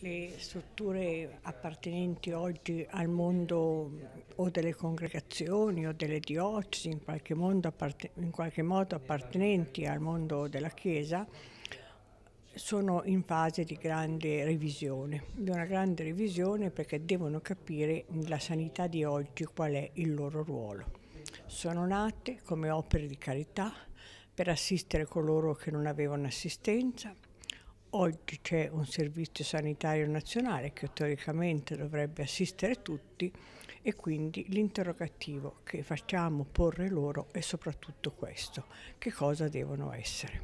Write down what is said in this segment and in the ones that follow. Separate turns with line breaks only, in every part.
Le strutture appartenenti oggi al mondo o delle congregazioni o delle diocesi, in qualche, in qualche, modo appartenenti al mondo della Chiesa, sono in fase di grande revisione, di una grande revisione perché devono capire la sanità di oggi qual è il loro ruolo. Sono nate come opere di carità per assistere coloro che non avevano assistenza, Oggi c'è un servizio sanitario nazionale che teoricamente dovrebbe assistere tutti e quindi l'interrogativo che facciamo porre loro è soprattutto questo, che cosa devono essere.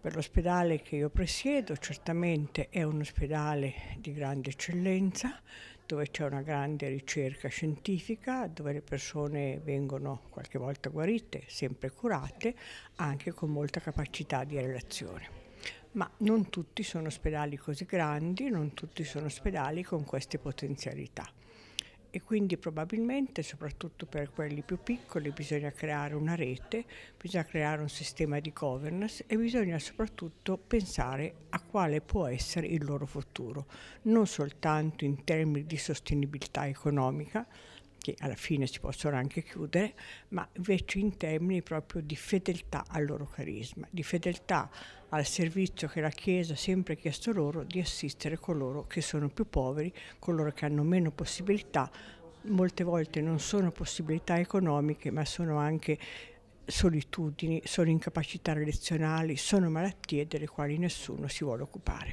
Per l'ospedale che io presiedo certamente è un ospedale di grande eccellenza, dove c'è una grande ricerca scientifica, dove le persone vengono qualche volta guarite, sempre curate, anche con molta capacità di relazione ma non tutti sono ospedali così grandi, non tutti sono ospedali con queste potenzialità. E quindi probabilmente, soprattutto per quelli più piccoli, bisogna creare una rete, bisogna creare un sistema di governance e bisogna soprattutto pensare a quale può essere il loro futuro, non soltanto in termini di sostenibilità economica, che alla fine si possono anche chiudere, ma invece in termini proprio di fedeltà al loro carisma, di fedeltà al servizio che la Chiesa ha sempre chiesto loro di assistere coloro che sono più poveri, coloro che hanno meno possibilità, molte volte non sono possibilità economiche, ma sono anche solitudini, sono incapacità relazionali, sono malattie delle quali nessuno si vuole occupare.